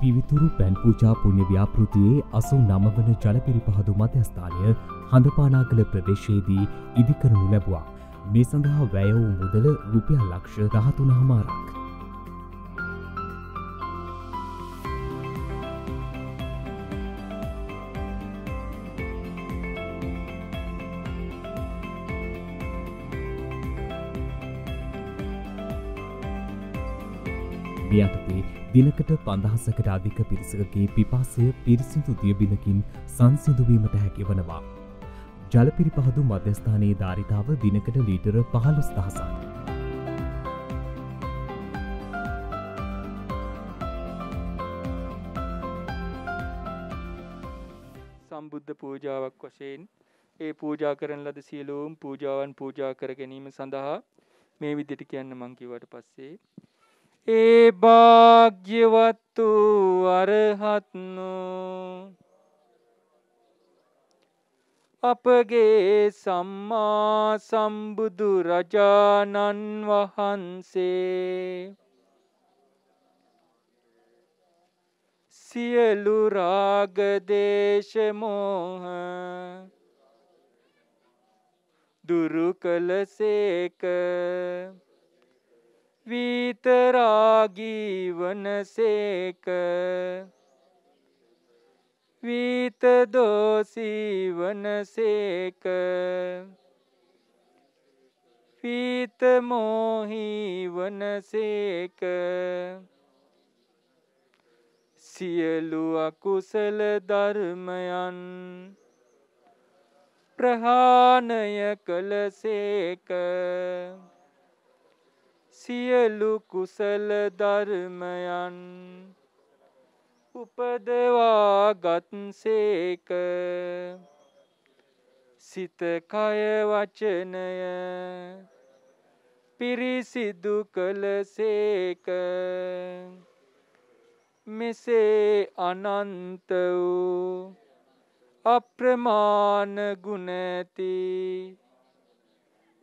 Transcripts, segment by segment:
පිවිතුරු පැන් පූජා පුුණ්‍ය ව්‍යාපෘතියේ අසු නමවන ජලපිරිපහදු මධ්‍යස්ථානය හඳපානාගල ප්‍රදේශයේදී ඉදිකරනු ලැබවා. මේ සඳහා වැයවූ මුදල රුපියල් ලක්ෂ රහතුනහමාරක්. දිනකට පඳහසකට අධික පිරිසකගේ පිපාසය පිරිසිදු දියබිලකින් සංසිදුවීමට හැකිවනවා. ජලපිරිපහදු මධ්‍යස්ථානයේ ධාරිතාව දිනකට ලීටර පහළොස් දහසක්. සම්බුද්ධ පූජාවක් වශයෙන් ඒ පූජා කරන ලද සියලූම් පූජාවන් පූජා කර ගැනීම සඳහා මේ විදිට කියන්න මංකිවට පස්සේ ඒ භාග්‍යවත් වූ අරහත්නෝ අපගේ සම්මා සම්බුදු රජාණන් වහන්සේ සියලු රාග දේශ මොහ දුරු කළසේක වීතරාගී වනසේක වීතදෝසී වනසේක වීතමෝහී වනසේක සියලු අකුසල ධර්මයන් ප්‍රහාණය කළසේක සියලු කුසල ධර්මයන් උපදවා ගත්සේක සිත කය වචනය පිරිසිදු කළසේක මෙසේ අනන්ත වූ අප්‍රමාණ ගුණ ඇති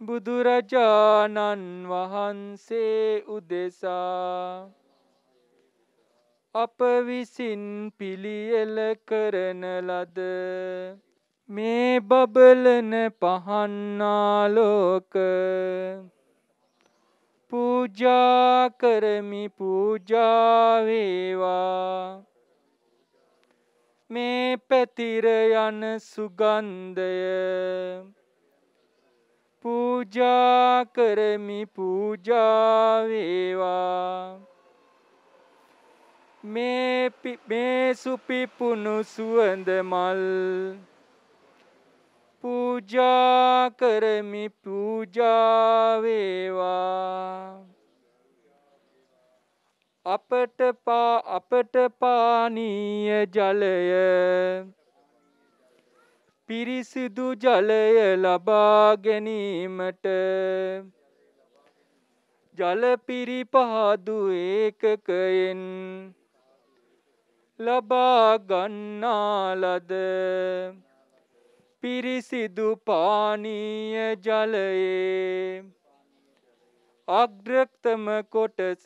බුදුරජාණන් වහන්සේ උදෙසා අප විසින් පිළියෙල කරන ලද මේ බබලන පහන්නාලෝක පූජා කරමි පූජාවේවා මේ පැතිර යන සුගන්ධය පූජා කරමි පූජා වේවා මේ මේ සුපිපුණු සුවඳ මල් පූජා කරමි පූජා වේවා අපට පා අපට පානීය ජලය පිරිසිදු ජලය ලබා ගැනීමට ජලපිරි පහදු ඒකකයෙන් ලබා ගන්නාලද පිරිසිදු පානීය ජලයේ අග්‍රක්තම කොටස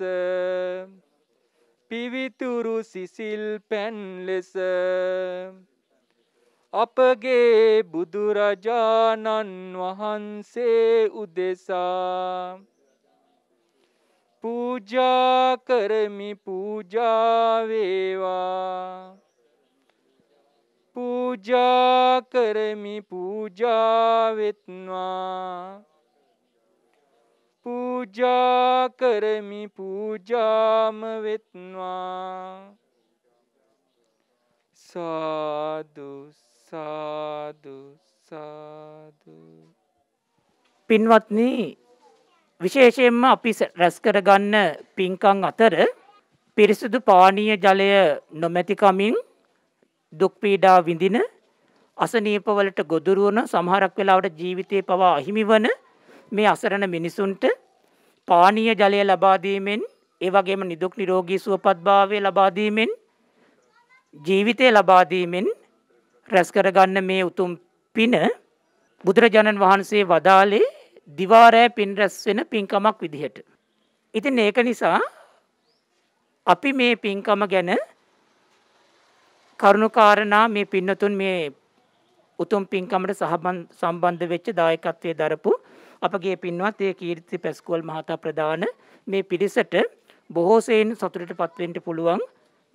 පිවිතුරු සිසිල් පැන් ලෙස අපගේ බුදුරජාණන් වහන්සේ උදෙසා පූජා කරමි පූජා වේවා පූජා කරමි පූජා වෙත්වා පූජා කරමි පූජාම වෙත්වා සාදුස් සාදු සාදු පින්වත්නී විශේෂයෙන්ම අපි රැස් කරගන්න පින්කං අතර පිරිසිදු පානීය ජලය නොමැතිකමින් දුක්පීඩා විඳින අසනීපවලට ගොදුරුවන සමහරක් වෙලාවට ජීවිතය පවා අහිමි වන මේ අසරණ මිනිසුන්ට පානීය ජලය ලබාදීමෙන් ඒවගේම නිදුක් නිරෝගී සුවපත්භාවය ලබාදීමෙන් ජීවිතය ලබාදීමෙන් රැස් කරගන්න මේ උතුම් පින බුදුරජාණන් වහන්සේ වදාලේ දිවාරෑ පින් රැස් වෙන පින්කමක් විදිහට. ඉතින් ඒක නිසා අපි මේ පින්කම ගැන කරුණුකාරණා මේ පින්නතුන් මේ උතුම් පින්කමට සම්බන්ධ වෙච්ච දායකත්වයේ දරපු අපගේ පින්වත් ඒ කීර්ති පැස්කෝල් මහතා ප්‍රදාන මේ පිරිසට බොහෝ සෙයින් සතුටටපත් වෙන්න පුළුවන්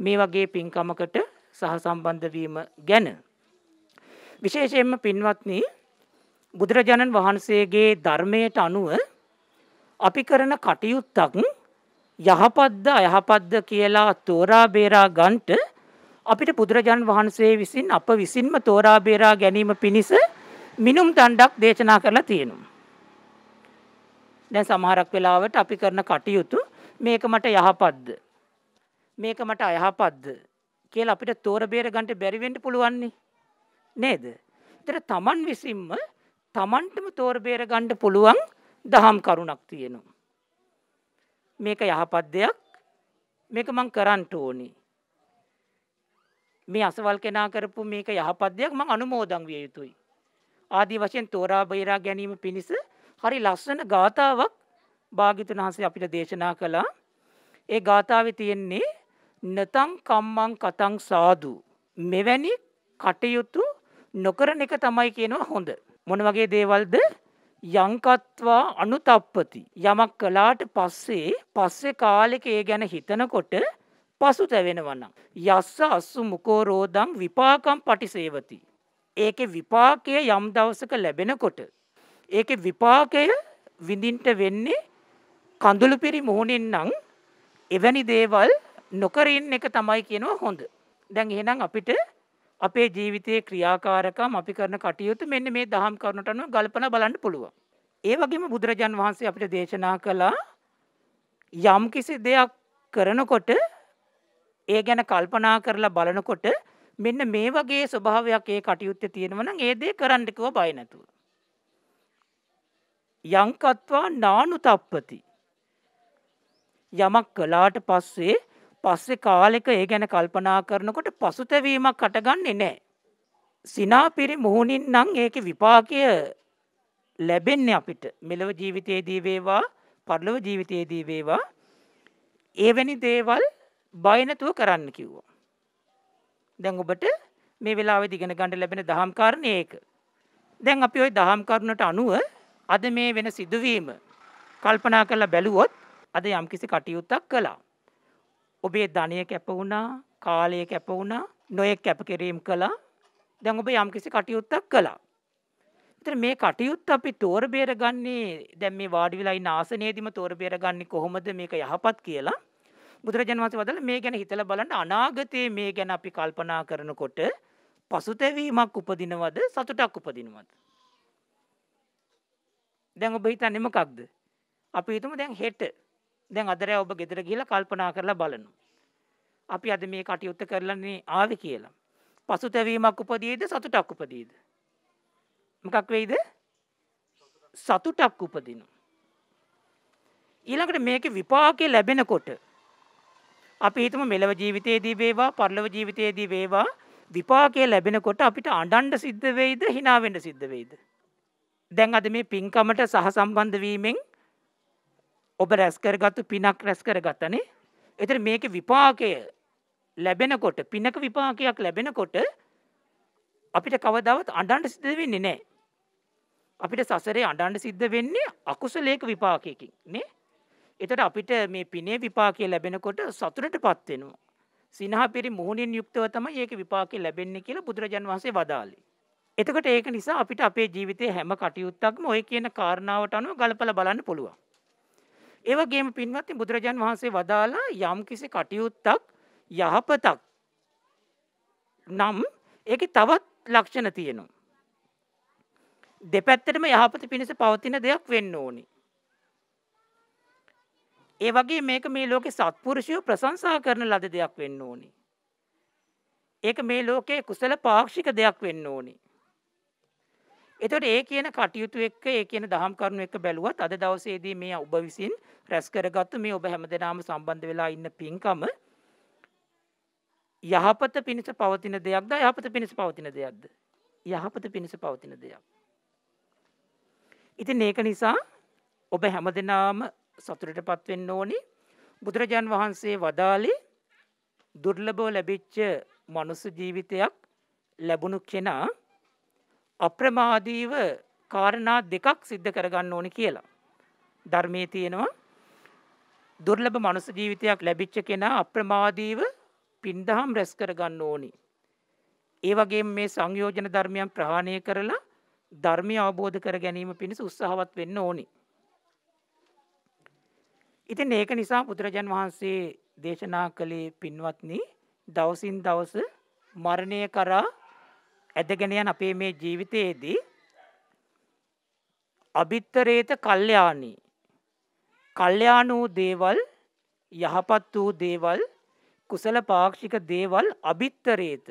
මේ වගේ පින්කමකට සහ සම්බන්ධ වීම ගැන විශේෂයෙන්ම පින්වත්නි බුදුරජාණන් වහන්සේගේ ධර්මයට අනුව අපි කරන කටයුත්තක් යහපද්ද අයහපද්ද කියලා තෝරා බේරා ගන්ට අපිට බුදුරජාණන් වහන්සේ විසින් අප විසින්ම තෝරා බේරා ගැනීම පිණිස මිනුම් දණ්ඩක් දේශනා කරලා තියෙනවා. දැන් සමහරක් වෙලාවට අපි කරන කටයුතු මේක මට යහපද්ද මේක මට අයහපද්ද කියලා අපිට තෝර බේර ගන්ට බැරි වෙන්න පුළුවන්නේ. නේද? ඒතර තමන් විසින්ම තමන්ටම තෝර බේර ගන්න පුළුවන් දහම් කරුණක් තියෙනවා. මේක යහපත් දෙයක්. මේක මං කරන්න ඕනේ. මේ අසවල් කෙනා කරපු මේක යහපත් දෙයක් මං අනුමෝදන් විය යුතුයි. ආදී වශයෙන් තෝරා බේරා ගැනීම පිණිස හරි ලස්සන ගාතාවක් භාග්‍යතුන් වහන්සේ අපිට දේශනා කළා. ඒ ගාතාවේ තියෙන්නේ නතං කම්මං කතං සාදු මෙවැනි කටයුතු නොකරන එක තමයි කියනවා හොඳ. මොන වගේ දේවල්ද යංකත්වා අනුතප්පති. යමක් කලාට පස්සේ පස්සේ කාලෙක ඒ ගැන හිතනකොට පසු තැවෙනවනම්. යස්ස අස්සු මුකෝරෝදං විපාකම් පටිසේවති. ඒක විපාකය යම් දවසක ලැබෙනකොට. ඒක විපාකය විඳින්ට වෙන්නේ කඳුළු පිරි මුහුණෙන් නං එවැනි දේවල් නොකරින් එක තමයි කියනවා හොඳ. දැන් එහෙනම් අපිට අපේ ජීවිතයේ ක්‍රියාකාරකම් අපි කරන කටයුතු මෙන්න මේ දහම් කරුණට අනුව ගල්පන බලන්න පුළුවන්. ඒ වගේම බුදුරජාන් වහන්සේ අපිට දේශනා කළා යම් කිසි දෙයක් කරනකොට ඒ ගැන කල්පනා කරලා බලනකොට මෙන්න මේ වගේ ස්වභාවයක් ඒ කටයුත්තේ තියෙනවා නම් ඒ දේ කරන්න කිව්ව බය නැතුව. යංකත්වා නානුතප්පති. යමක් කළාට පස්සේ පස්සේ කාලෙක ඒ ගැන කල්පනා කරනකොට පසුතැවීමක් අටගන්නේ නෑ. සිනාපිරි මුහුණින් නම් ඒක විපාකය ලැබෙන්නේ අපිට මෙලව ජීවිතයේදී වේවා පරලොව ජීවිතයේදී වේවා ඒවැනි දේවල් බයනතුව කරන්න කිව්වා. දැන් ඔබට මේ වෙලාවේ දිගෙන ගණඩ ලැබෙන දහම් කාරණය ඒක. දැන් අපි ඔය දහම් කරුණට අනුව අද මේ වෙන සිදුවීම කල්පනා කරලා බැලුවොත් අද යම්කිසි කටයුත්තක් කලා. ඔබේ ධනය කැප වුණා කාලය කැප වුණා නොයෙක් කැපකිරීම් කළා දැන් ඔබ යම්කිසි කටයුත්තක් කළා. ඉතින් මේ කටයුත්ත අපි තෝර බේරගන්නේ දැන් මේ වාඩි වෙලා ඉන්න ආසනයේදීම තෝර බේරගන්නේ කොහොමද මේක යහපත් කියලා බුදුරජාණන් වහන්සේ වදාළ මේ ගැන හිතලා බලන්න අනාගතයේ මේ ගැන අපි කල්පනා කරනකොට පසුතැවීමක් උපදිනවද සතුටක් උපදිනවද දැන් ඔබ හිතන්නේ මොකක්ද අපි හිතමු දැන් හෙට දැන් අදරෑ ඔබ ගෙදර ගිහිලා කල්පනා කරලා බලනු. අපි අද මේ කටයුත්ත කරලන්නේ ආවේ කියලා. පසුතැවීමක් උපදීද සතුටක් උපදීද. මොකක් වෙයිද? සතුටක් උපදිනු. ඊළඟට මේක විපාකේ ලැබෙනකොට අපි හිතමු මෙලව ජීවිතයේදී වේවා පරලොව ජීවිතයේදී වේවා විපාකය ලැබෙනකොට අපිට අඬන්න සිද්ධ වෙයිද hina වෙන්න සිද්ධ වෙයිද දැන් අද මේ පින්කමට සහසම්බන්ධ වීමෙන් ඔබ රැස්කරගත්තු පිනක් රැස්කරගත්තනේ එතර මේක විපාකය ලැබෙනකොට පිනක විපාකයක් ලැබෙනකොට අපිට කවදාවත් අඩන්ට සිද්ධ වෙන්නේ නෑ. අපිට සසරේ අඩන්ඩ සිද්ධ වෙන්නේ අකුසලේක විපාකයකින් නේ එතට අපිට මේ පිනේ විපාකය ලැබෙනකොට සතුරට පත්වෙනවා. සිනහ පිරි මුහුණින් යුක්තව තම ඒක විපාකය ලැබෙන්නේ කියලා බුදුරජන් වහන්සේ වදාලි. එතකට ඒක නිසා අපිට අපේ ජීවිතය හැම කටයුත්තක්ම ඔය කියන කාරණාවට අනුව ගලපල බලන්න පුළුවන්. ඒ වගේම පින්වත්නි බුදුරජාන් වහන්සේ වදාලා යම්කිසි කටයුත්තක් යහපතක් නම් ඒකේ තවත් ලක්ෂණ තියෙනවා. දෙපැත්තටම යහපත පිණිස පවතින දෙයක් වෙන්න ඕනි. ඒ වගේ මේක මේ ලෝකේ සත්පුරුෂයෝ ප්‍රශංසා කරන ලද දෙයක් වෙන්න ඕනි. ඒක මේ ලෝකේ කුසල පාක්ෂික දෙයක් වෙන්න ඕනි. එතට ඒ කියන කටයුතු එක්ක ඒ කියන දහම් කරුණු එක බැලුවත් අද දවසේදී මේ ඔබ විසින් රැස් කරගත්තු මේ ඔබ හැම දෙනාම සම්බන්ධ වෙලා ඉන්න පින්කම යහපත පිණිස පවතින දෙයක්ද යහපත පිණිස පවතින දෙයක්ද යහපත පිණිස පවතින දෙයක්. ඉතින් ඒක නිසා ඔබ හැම දෙනාම සතුරට පත්වෙන්න ඕනි බුදුරජාන් වහන්සේ වදාලේ දුර්ලබෝ ලැබිච්ච මනුස්ස ජීවිතයක් ලැබුණු කෙනා අප්‍රමාදීව කාරණා දෙකක් සිද්ධ කරගන්න ඕනි කියලා. ධර්මයේ තියෙනවා දුර්ලභ මනුස්ස ජීවිතයක් ලැබිච්ච කෙනා අප්‍රමාදීව පින්දහම් රැස් කරගන්න ඕනි. ඒ වගේ මේ සංයෝජන ධර්මයන් ප්‍රහාණය කරලා ධර්මය අවබෝධ කර ගැනීම පිණිස උත්සාහවත් වෙන්න ඕනි. ඉතින් ඒක නිසා බුදුරජාන් වහන්සේ දේශනා කළේ පින්වත්නි දවසින් දවස මරණය කරා ඇදගෙන යන අපේ මේ ජීවිතයේදී අභිත්තරේත කල්යාණී කල්යාණ වූ දේවල් යහපත් වූ දේවල් කුසල පාක්ෂික දේවල් අභිත්තරේත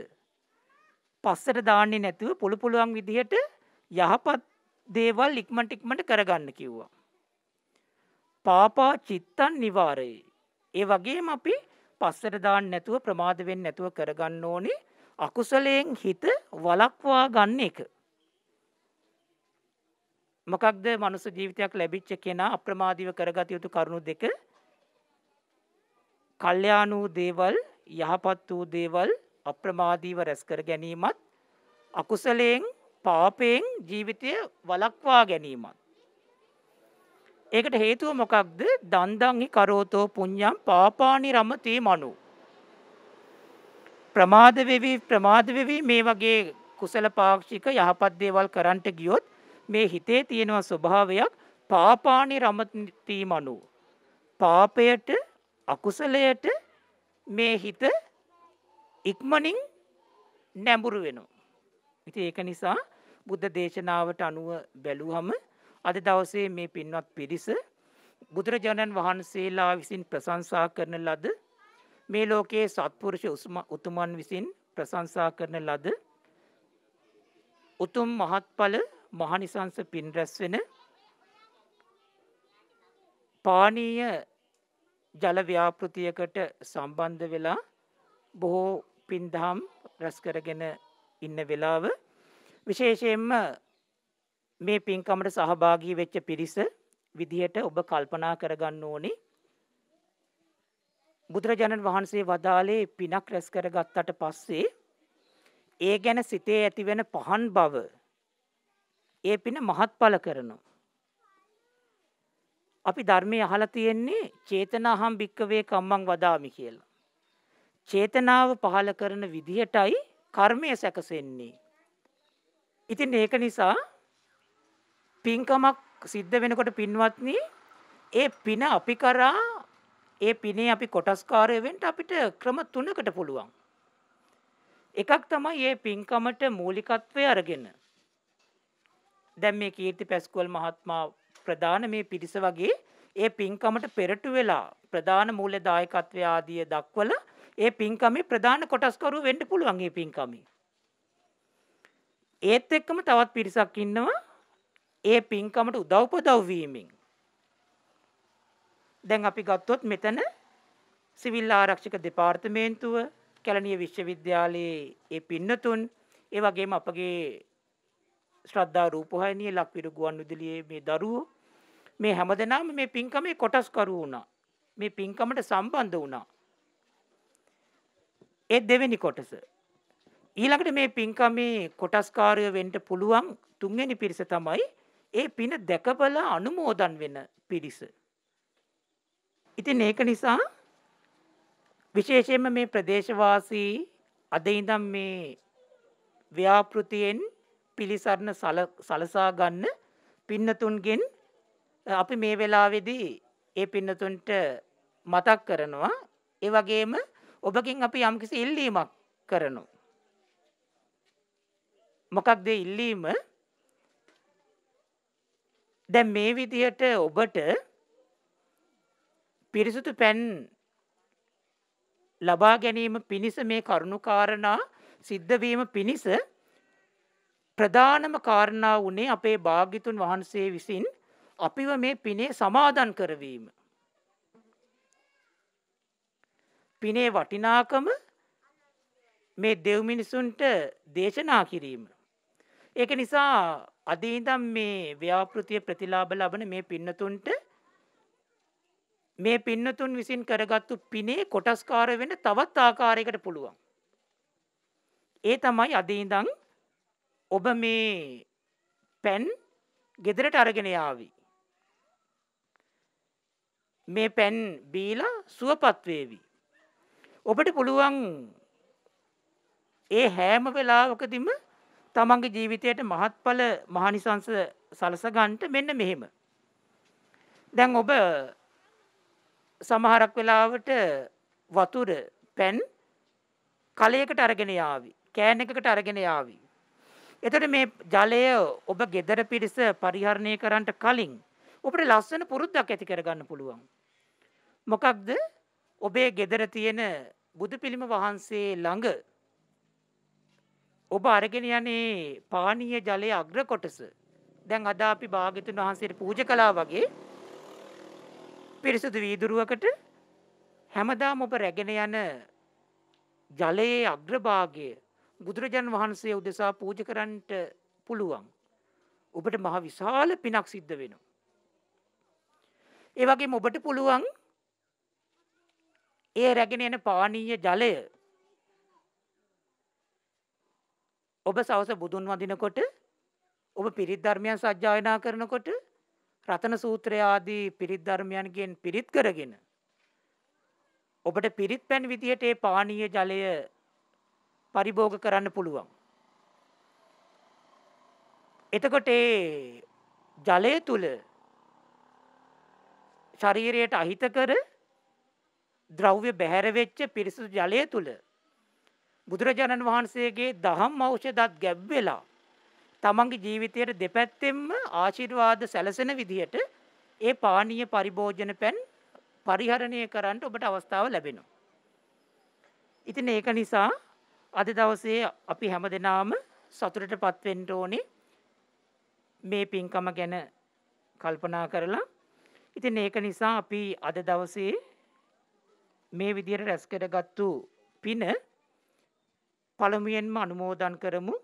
පස්සට දාන්නේ නැතුව පුළු පුළුවන් විදිහට යහපත් දේවල් ඉක්මට ඉක්මට කරගන්න කිව්වා පාපා චිත්තන් නිවාරයේ ඒ වගේම අපි පස්සට දාන්න නැතුව ප්‍රමාද වෙන්නේ නැතුව කරගන්න ඕනේ අකුසලයෙන් හිත වලක්වා ගන්න එක. මොකක්ද මනුස්ස ජීවිතයක් ලැබිච්ච කෙනා අප්‍රමාදීව කරගත යුතු කරුණු දෙක. කල්යාණ වූ දේවල් යහපත් වූ දේවල් අප්‍රමාදීව රැස්කර ගැනීමත් අකුසලයෙන් පාපයෙන් ජීවිතය වලක්වා ගැනීමත්. ඒකට හේතුව මොකක්ද දන්දංහි කරෝතෝ පුඤ්ඤම් පාපානි රමතේ මනෝ ප්‍රමාද වෙවි ප්‍රමාද වෙවි මේ වගේ කුසල පාක්ෂික යහපත් දේවල් කරන්නට ගියොත් මේ හිතේ තියෙනවා ස්වභාවයක් පාපානි රමති මනෝ පාපයට අකුසලයට මේ හිත ඉක්මනින් නැඹුරු වෙනවා. ඉතින් ඒක නිසා බුද්ධ දේශනාවට අනුව බැලුවම අද දවසේ මේ පින්වත් පිරිස බුදුරජාණන් වහන්සේලා විසින් ප්‍රශංසා කරන ලද මේ ලෝකයේ සත්පුරුෂ උතුමන් විසින් ප්‍රශංසා කරන ලද උතුම් මහත්ඵල මහනිසංස පින් රැස් වෙන පානීය ජල ව්‍යාපෘතියකට සම්බන්ධ වෙලා බොහෝ පින්දහම් රැස් කරගෙන ඉන්න වෙලාව විශේෂයෙන්ම මේ පින්කමට සහභාගී වෙච්ච පිරිස විදිහට ඔබ කල්පනා කරගන්න ඕනේ බුදුරජාණන් වහන්සේ වදාලේ පිනක් රැස් කර ගත්තට පස්සේ ඒ ගැන සිතේ ඇතිවෙන පහන් බව ඒ පින මහත්ඵල කරනු. අපි ධර්මය අහලා තියෙන්නේ චේතනාහම් භික්කවේ කම්මං වදාමි කියලා. චේතනාව පහළ කරන විදිහටයි කර්මය සැකසෙන්නේ. ඉතින් ඒක නිසා පින්කමක් සිද්ධ වෙනකොට පින්වත්නි ඒ පින අපි කරා ඒ පිනේ අපි කොටස්කාරය වෙන්න අපිට ක්‍රම තුනකට පුළුවන්. එකක් තමයි මේ පින්කමට මූලිකත්වය අරගෙන. දැන් මේ කීර්ති පැස්කුවල් මහත්මයා ප්‍රධාන මේ පිරිස වගේ ඒ පින්කමට පෙරටු වෙලා ප්‍රධාන මූල්‍ය දායකත්වය ආදිය දක්වලා ඒ පින්කමේ ප්‍රධාන කොටස්කරු වෙන්න පුළුවන් මේ පින්කමේ. ඒත් එක්කම තවත් පිරිසක් ඉන්නවා ඒ පින්කමට උදව්පදව් වීමෙන් දැන් අපි ගත්තොත් මෙතන සිවිල් ආරක්ෂක දෙපාර්තමේන්තුව කැලණිය විශ්වවිද්‍යාලයේ ඒ පින්නතුන් ඒ වගේම අපගේ ශ්‍රද්ධා රූපවාහිනිය ලක්විරු ගුවන්විදුලියේ මේ දරුවෝ මේ හැමදෙනාම මේ පින්කමේ කොටස්කරු වුණා. මේ පින්කමට සම්බන්ධ වුණා. ඒ දෙවෙනි කොටස. ඊළඟට මේ පින්කමේ කොටස්කාරය වෙන්න පුළුවන් තුන්වෙනි පිරිස තමයි ඒ පින දැකබලා අනුමෝදන් වෙන පිරිස. ඉතින් ඒක නිසා විශේෂයෙන්ම මේ ප්‍රදේශවාසී අද ඉඳන් මේ ව්‍යාපෘතියෙන් පිළිසරණ සලසා ගන්න පින්නතුන්ගෙන් අපි මේ වෙලාවේදී ඒ පින්නතුන්ට මතක් කරනවා ඒ වගේම ඔබකින් අපි යම්කිසි ඉල්ලීමක් කරනවා මොකක්ද ඉල්ලීම දැන් මේ විදිහට ඔබට පිරිසුදු පැන් ලබා ගැනීම පිණිස මේ කරුණුකාරණා සිද්ධවීම පිණිස ප්‍රධානම කාරණා වුණේ අපේ භාග්‍යතුන් වහන්සේ විසින් අපිව මේ පිනේ සමාදන් කරවීම. පිනේ වටිනාකම මේ දෙව් මිනිසුන්ට දේශනා කිරීම. ඒක නිසා අද ඉඳන් මේ ව්‍යාපෘතිය ප්‍රතිලාභ ලබන මේ පින්නතුන්ට මේ පින්නතුන් විසින් කරගත්තු පිනේ කොටස්කාර වෙන තවත් ආකාරයකට පුළුවන්. ඒ තමයි අද ඉඳන් ඔබ මේ පෙන් ගෙදරට අරගෙන යාවි. මේ පෙන් බීලා සුවපත් වේවි. ඔබට පුළුවන් ඒ හැම වෙලාවකදීම තමන්ගේ ජීවිතයට මහත්ඵල මහනිසංස සලස ගන්නට මෙන්න මෙහෙම. දැන් ඔබ සමහරක් වෙලාවට වතුර පැන් කලයකට අරගෙන යාවි. කෑන් එකකට අරගෙන යාවි. එතකොට මේ ජලය ඔබ gedara පිරිස පරිහරණය කරන්නට කලින් ඔබට ලස්සන පුරුද්දක් ඇති කරගන්න පුළුවන්. මොකක්ද? ඔබේ gedara තියෙන බුදු පිළිම වහන්සේ ළඟ ඔබ අරගෙන යන්නේ පානීය ජලයේ අග්‍ර කොටස. දැන් අද අපි භාග්‍යතුන් වහන්සේට පූජා කළා වගේ පිරිසුදු වීදුරුවකට හැමදාම ඔබ රැගෙන යන ජලයේ අග්‍රභාගය බුදුරජාන් වහන්සේ උදෙසා පූජ කරන්නට පුළුවන්. ඔබට මහ විශාල පිනක් සිද්ධ වෙනවා. ඒ වගේම ඔබට පුළුවන් ඒ රැගෙන යන පානීය ජලය ඔබ සවස බුදුන් වඳිනකොට ඔබ පිරිත් ධර්මයන් සජ්ජායනා කරනකොට රතන සූත්‍රය ආදී පිරිත් ධර්මයන්ගෙන් පිරිත් කරගෙන ඔබට පිරිත් පැන් විදිහට ඒ පානීය ජලය පරිභෝග කරන්න පුළුවන්. එතකොට ඒ ජලය තුල ශරීරයට අහිතකර ද්‍රව්‍ය බැහැර වෙච්ච පිරිසුදු ජලය තුල බුදුරජාණන් වහන්සේගේ දහම් ඖෂධත් ගැබ් වෙලා තමන්ගේ ජීවිතයට දෙපැත්තෙන්ම ආශිර්වාද සැලසෙන විදිහට ඒ පානීය පරිභෝජන පැන් පරිහරණය කරන්න ඔබට අවස්ථාව ලැබෙනවා. ඉතින් ඒක නිසා අද දවසේ අපි හැම දෙනාම සතුරට පත්වෙන්ට ඕනේ මේ පින්කම ගැන කල්පනා කරලා ඉතින් ඒක නිසා අපි අද දවසේ මේ විදියට රැස්කරගත්තු පින පළමුවෙන්ම අනුමෝදන් කරමු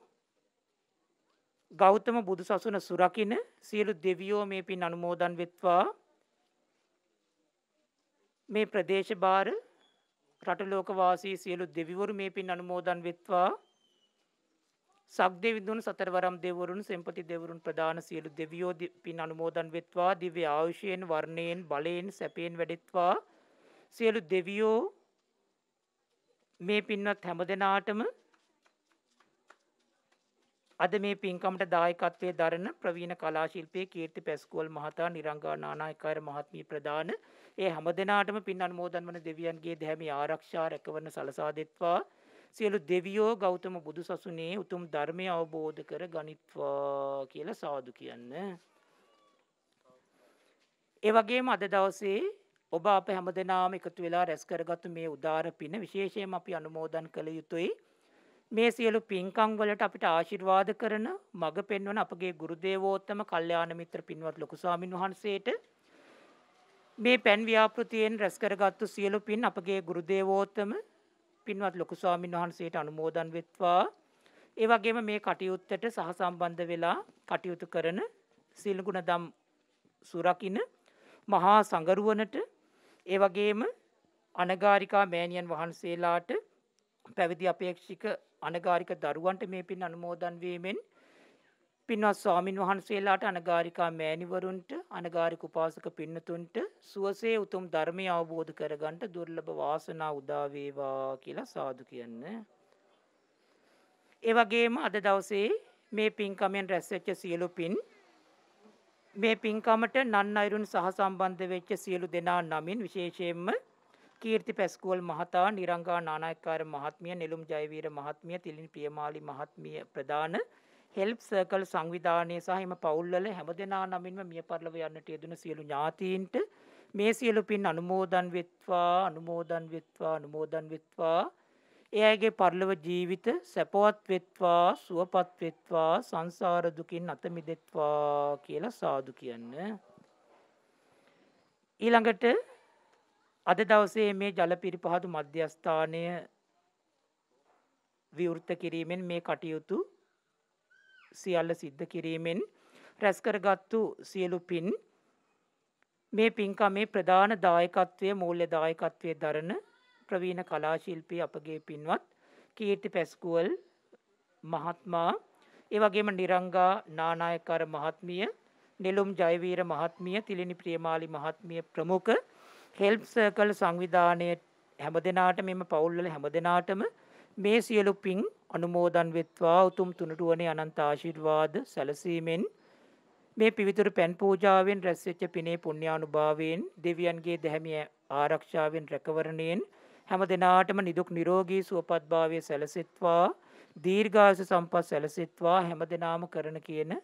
ගෞතම බුදු සසුන සුරකින සියලු දෙවියෝ මේ පින් අනුමෝදන් වෙත්වා මේ ප්‍රදේශ භාර රටලෝකවාසී සියලු දෙවිවරු මේ පින් අනුමෝදන් වෙත්වා සක්දෙවිඳුන් සතරවරම් දෙවරුන් සෙම්පති දෙවරුන් ප්‍රධාන සියලු දෙවියෝ පින් අනුමෝදන් වෙත්වා දිව්‍ය ආයුෂයෙන් වර්ණයෙන් බලයෙන් සැපයෙන් වැඩෙත්වා සියලු දෙවියෝ මේ පින්වත් හැම දෙනාටම අද මේ පින්කමට දායකත්වයේ දරන ප්‍රවීණ කලා ශිල්පී කීර්ති පැස්කෝල් මහතා නිරංගා නානායකාර මහත්මිය ප්‍රදාන ඒ හැමදෙනාටම පින් අනුමෝදන් වන දෙවියන්ගේ දැහැමි ආරක්ෂා රැකවරණ සලසා දෙත්වා සියලු දෙවියෝ ගෞතම බුදුසසුනේ උතුම් ධර්මය අවබෝධ කර ගනිත්වා කියලා සාදු කියන්න. ඒ වගේම අද දවසේ ඔබ අප හැමදෙනාම එකතු වෙලා රැස් කරගත්තු මේ උදාර පින විශේෂයෙන් අපි අනුමෝදන් කළ යුතුයි. මේ සියලු පින්කම් වලට අපිට ආශිර්වාද කරන මඟ පෙන්වන අපගේ ගුරු දේවෝත්තම කල්යාණ මිත්‍ර පින්වත් ලොකු ස්වාමින් වහන්සේට මේ පැන් ව්‍යාපෘතියෙන් රැස් කරගත්තු සියලු පින් අපගේ ගුරු දේවෝත්තම පින්වත් ලොකු ස්වාමින් වහන්සේට අනුමෝදන් වෙත්වා. ඒ වගේම මේ කටයුත්තට සහසම්බන්ධ වෙලා කටයුතු කරන සීලගුණ දම් සුරකින මහා සංගරුවනට ඒ වගේම අනගාരികා මෑණියන් වහන්සේලාට පැවිදි අපේක්ෂික අනගාരിක දරුවන්ට මේ පින් අනුමෝදන් වීමෙන් පින්වත් ස්වාමින් වහන්සේලාට අනගාരികා මෑණිවරුන්ට අනගාരിക උපාසක පින්නතුන්ට සුවසේ උතුම් ධර්මය අවබෝධ කරගන්න දුර්ලභ වාසනා උදා වේවා කියලා සාදු කියන්න. ඒ වගේම අද දවසේ මේ පින්කමෙන් රැස්වෙච්ච සියලු පින් මේ පින්කමට නන් අයුරුන් සහ සම්බන්ධ වෙච්ච සියලු දෙනා නමින් විශේෂයෙන්ම කීර්ති පැස්කෝල් මහතා නිරංගා නානායක්කාර මහත්මිය නෙළුම් ජයවීර මහත්මිය තිලින් ප්‍රියමාලි මහත්මිය ප්‍රධාන හෙල්ප් සර්කල් සංවිධානය සහ එම පවුල්වල හැම දෙනා නමින්ම මිය පරලව යන්නට යෙදුණු සියලු ඥාතීන්ට මේ සියලු පින් අනුමෝදන් වෙත්වා අනුමෝදන් වෙත්වා අනුමෝදන් වෙත්වා එයාගේ පරලව ජීවිත සැපවත් වෙත්වා සුවපත් වෙත්වා සංසාර දුකින් අත මිදෙත්වා කියලා සාදු කියන්න ඊළඟට අද දවසේ මේ ජල පිරිපහදු මධ්‍යස්ථානය විවෘත කිරීමෙන් මේ කටයුතු සියල්ල සිද්ධ කිරීමෙන් රැස්කරගත්තු සියලු පින් මේ පින්කමේ ප්‍රධාන දායකත්වය මූල්‍ය දායකත්වය දරන ප්‍රවීණ කලාශිල්පී අපගේ පින්වත් කීර්ති පැස්කුවල් මහත්මා එවගේම නිරංගා නානායකර මහත්මිය නෙළුම් ජයවීර මහත්මිය තිලිනි ප්‍රියමාලි මහත්මිය ප්‍රමුඛ හෙල්ප් සර්කල් සංවිධානය හැමදෙනාට මෙම පවුල්වල හැමදෙනාටම මේ සියලු පින් අනුමෝදන් වෙත්වා උතුම් තුනටුවනේ අනන්ත ආශිර්වාද සැලසීමෙන් මේ පිවිතුරු පැන් පූජාවෙන් රැස්වෙච්ච පිනේ පුණ්‍යානුභාවයෙන් දෙවියන්ගේ දැහැමිය ආරක්ෂාවෙන් රැකවරණයෙන් හැම දිනාටම නිදුක් නිරෝගී සුවපත්භාවය සැලසෙත්වා දීර්ඝායස සම්පත් සැලසෙත්වා හැම දිනාම කරන කියන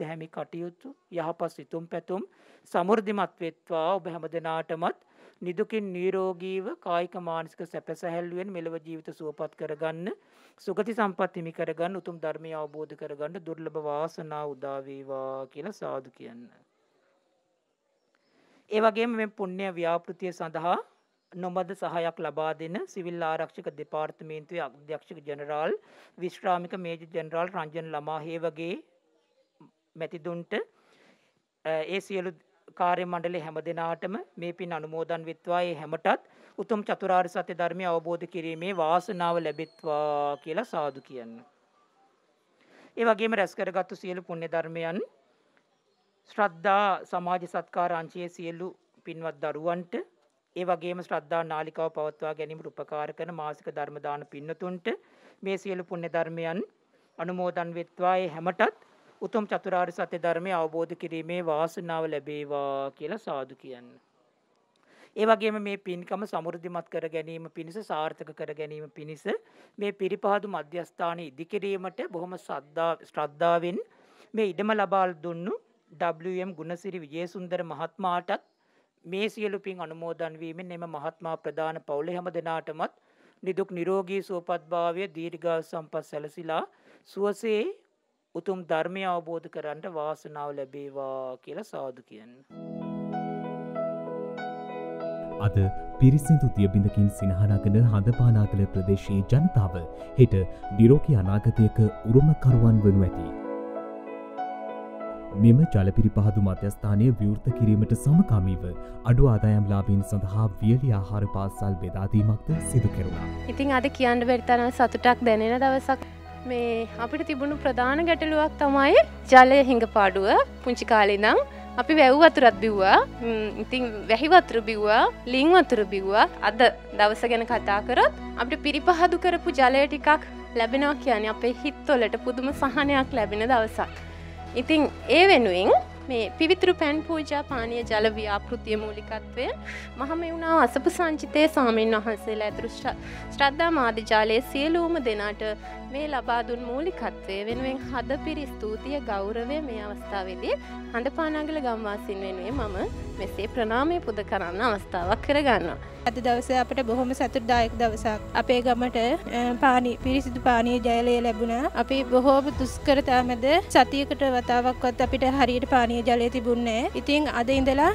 දැහැමි කටයුතු යහපත් සිතුම් පැතුම් සමෘද්ධිමත් වෙත්වා ඔබ හැම දිනාටමත් නිදුකින් නිරෝගීව කායික මානසික සැප සැහැල්ලුවෙන් මෙලව ජීවිත සුවපත් කරගන්න සුගති සම්පත් හිමි කරගන්න උතුම් ධර්මය අවබෝධ කරගන්න දුර්ලභ වාසනා උදා වේවා කියලා සාදු කියන්න. ඒ වගේම මේ පුණ්‍ය ව්‍යාපෘතිය සඳහා නොමද සහයක් ලබා දෙන සිවිල් ආරක්ෂක දෙපාර්තමේන්තුවේ අධ්‍යක්ෂක ජනරාල් විශ්‍රාමික major general Ranjan Lamahewage මැතිදුන්ට ඒ සියලු කාර්ය මණ්ඩලයේ හැම දිනාටම මේ පින් අනුමෝදන් වෙත්වා ඒ හැමටත් උතුම් චතුරාර්ය සත්‍ය ධර්මය අවබෝධ කිරීමේ වාසනාව ලැබෙත්වා කියලා සාදු කියන්න. ඒ වගේම රැස් කරගත්තු සියලු පුණ්‍ය ධර්මයන් ශ්‍රද්ධා සමාජ සත්කාර අංශයේ සියලු පින්වත් දරුවන්ට ඒ වගේම ශ්‍රද්ධා නාලිකාව පවත්වා ගැනීමට උපකාර කරන මාසික ධර්ම දාන පින්නතුන්ට මේ සියලු පුණ්‍ය ධර්මයන් අනුමෝදන් වෙත්වා ඒ හැමටත් උතුම් චතුරාර්ය සත්‍ය ධර්මය අවබෝධ කිරීමේ වාසනාව ලැබේවා කියලා සාදු කියන්න. ඒ වගේම මේ පින්කම සමෘද්ධිමත් කර ගැනීම පිණිස සාර්ථක කර ගැනීම පිණිස මේ පිරිපහදු මධ්‍යස්ථානයේ ඉදිකිරීමට බොහොම ශ්‍රද්ධාවෙන් මේ ඉඩම ලබා දුන්නු WM ගුණසිරි විජේසුන්දර මහත්මයාටත් මේ සියලු පින් අනුමෝදන් වීමෙන් එම මහත්මයා ප්‍රදාන පවුලේ හැම දෙනාටමත් නිදුක් නිරෝගී සුවපත්භාවය දීර්ඝායු සම්පත් සැලසিলা සුවසේ උතුම් ධර්මය අවබෝධ කරන්ට වාසනාව ලැබේවා කියලා සාදු කියන්න. අද පිරිසිදු තියබිඳකින් සිනහනාගන හඳපානා කළ ප්‍රදේශයේ ජනතාව හෙට දිරෝකි අනාගතයක උරුමකරුවන් වනු ඇති. මෙම ජලපිරි පහදු මධ්‍යස්ථානය විවෘත කිරීමට සමකාමීව අඩු ආදායම් ලාබීන් සඳහා වියලි ආහාර පාසල් බෙදාදීමක්ද සිදු කෙරුණා. ඉතින් අද කියන්න වැරිතරන සතුටක් දැනෙන දවසක්. මේ අපිට තිබුණු ප්‍රධාන ගැටලුවක් තමයි ජලය හිඟපාඩුව පුංචි කාලෙනම් අපි වැව් වතුරත් බිව්වා ඉතින් වැහි වතුර බිව්වා ලිං වතුර බිව්වා අද දවස ගැන කතා කරොත් අපිට පිරිපහදු කරපු ජලය ටිකක් ලැබෙනවා කියන්නේ අපේ හිත්වලට පුදුම සහනයක් ලැබෙන දවසක්. ඉතින් ඒ වෙනුවෙන් මේ පිවිතුරු පැන් පූජා පානය ජල ව්‍යාපෘතිය මූලිකත්වය මහමෙවුණා අසප සංචිතය සාමීන් වහන්සේලා ඇතුරු ශ්‍රද්ධා මාධජාලය සියලූම දෙනාට මේ ලබාදුන් මූලිකත්වය වෙනුවෙන් හද පිරි ස්තුතිය ගෞරවය මේ අවස්ථාවේදී හඳ පානාගල ගම්වාසින් වෙනුවේ මම මෙසේ ප්‍රනාමය පුද කරන්න අවස්ථාවක් කරගන්නවා. අද දවස අපට බොහොම සතුටදායක දවසක් අපේ ගමට පානි පිරිසිදු පානය ජයලය ලැබුණ අපි බොහෝම තුස්කරතාමද සතියකට වතාවක්වත් අපිට හරියට පානය මේ ජලය තිබුන්නේ. ඉතින් අද ඉඳලා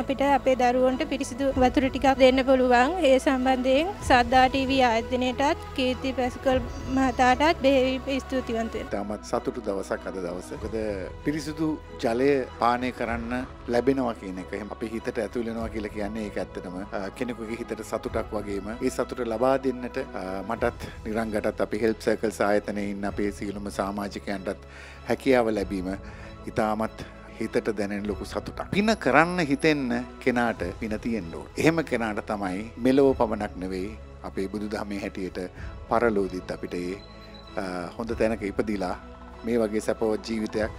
අපිට අපේ දරුවන්ට පිරිසිදු වතුර ටිකක් දෙන්න පුළුවන්. ඒ සම්බන්ධයෙන් සද්දා ටීවී ආයතනයටත් කීර්ති පැස්කල් මහතාටත් බෙහෙවි ස්තුතිවන්ත වෙනවා. තාමත් සතුටු දවසක් අද දවස. මොකද පිරිසිදු ජලය පානය කරන්න ලැබෙනවා කියන එක එහෙම අපේ හිතට ඇතුළු වෙනවා කියලා කියන්නේ ඒක ඇත්තටම කෙනෙකුගේ හිතට සතුටක් වගේම ඒ සතුට ලබා දෙන්නට මටත් නිරංගටත් අපි හෙල්ප් සර්කල් සායතනය ඉන්න අපේ සියලුම සාමාජිකයන්ටත් හැකියාව ලැබීම ඉතාමත් හිතට දැනෙන ලොකු සතුටක්. පින කරන්න හිතෙන්න කෙනාට පින තියෙන්න ඕන. එහෙම කෙනාට තමයි මෙලොව පමණක් නෙවෙයි අපේ බුදුදහමේ හැටියට පරලෝදිත් අපිට ඒ හොඳ තැනක ඉපදිලා මේ වගේ සැපවත් ජීවිතයක්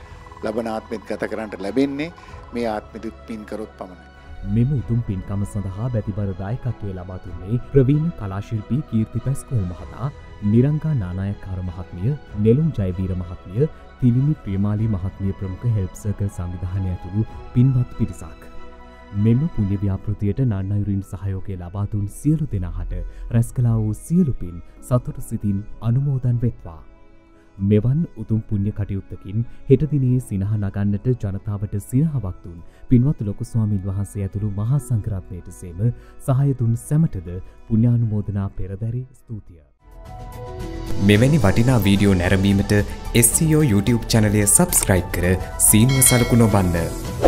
ලබන ආත්මෙත් ගත කරන්නට ලැබෙන්නේ මේ ආත්මෙදුත් පින් කරොත් පමණයි. මෙම උතුම් පින්කම සඳහා බැතිබර දායකත්වය ලබාතුන්නේ ප්‍රවීණ කලාශිල්පී කීර්ති පැස්කෝල් මහතා නිරංකා නානායකාර මහත්මිය නෙළුම් ජයවීර මහත්මිය තිලිනි ප්‍රමාලී මහත්මිය ප්‍රමුඛ හෙල්ප්සර්කල් සංවිධානය ඇතුළු පින්වත් පිරිසක්. මෙම පුුණ්‍යව්‍යාපෘතියට නන්නයුරින් සහයෝකය ලබාතුන් සියලු දෙනාහට රැස්කලා වූ සියලුපින් සතුට සිතින් අනුමෝදන් වෙත්වා. මෙවන් උතුම් පුුණ්්‍ය කටයුත්තකින් හෙටදිනේ සිනහ නගන්නට ජනතාවට සිනහවක් දුන් පින්වත් ලොකු ස්වාමීන් වහන්සේ ඇතුළු මහා සංකරත්නයට සේම සහයතුන් සැමටද පුුණ්‍යානුමෝදනා පෙරදැරි ස්තුතිය. මෙවැනි වටිනා වීඩියෝ නැරඹීමට SEO YouTube චැනලය සබස්ක්‍රයිබ් කර සීනුව සලකු නොබන්න.